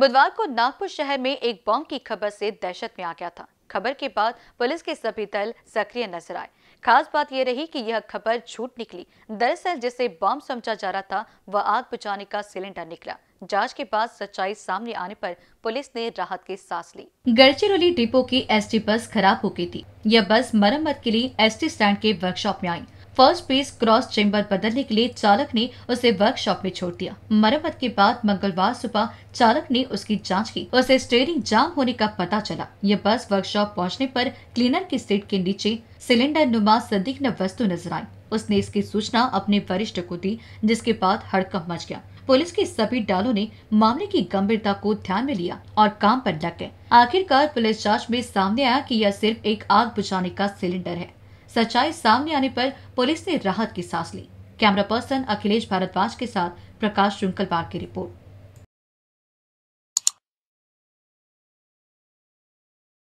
बुधवार को नागपुर शहर में एक बॉम्ब की खबर से दहशत में आ गया था खबर के बाद पुलिस के सभी दल सक्रिय नजर आए खास बात यह रही कि यह खबर झूठ निकली दरअसल जिसे बॉम्ब समझा जा रहा था वह आग बुझाने का सिलेंडर निकला जांच के बाद सच्चाई सामने आने पर पुलिस ने राहत की सांस ली गढ़चिरौली डिपो की एसटी बस खराब हो गई थी यह बस मरम्मत के लिए एसटी स्टैंड के वर्कशॉप में आई फर्स्ट बेस क्रॉस चेम्बर बदलने के लिए चालक ने उसे वर्कशॉप में छोड़ दिया मरम्मत के बाद मंगलवार सुबह चालक ने उसकी जांच की उसे स्टेयरिंग जाम होने का पता चला यह बस वर्कशॉप पहुंचने पर क्लीनर की सीट के नीचे सिलेंडर नुमा संदिग्न वस्तु नजर आई उसने इसकी सूचना अपने वरिष्ठ को दी जिसके बाद हड़कंप मच गया पुलिस के सभी डालों ने मामले की गंभीरता को ध्यान में लिया और काम पर लग गए आखिरकार पुलिस जांच में सामने आया कि यह सिर्फ एक आग बुझाने का सिलेंडर है सच्चाई सामने आने पर पुलिस ने राहत की सांस ली कैमरा पर्सन अखिलेश भारद्वाज के साथ प्रकाश श्रृंखल की रिपोर्ट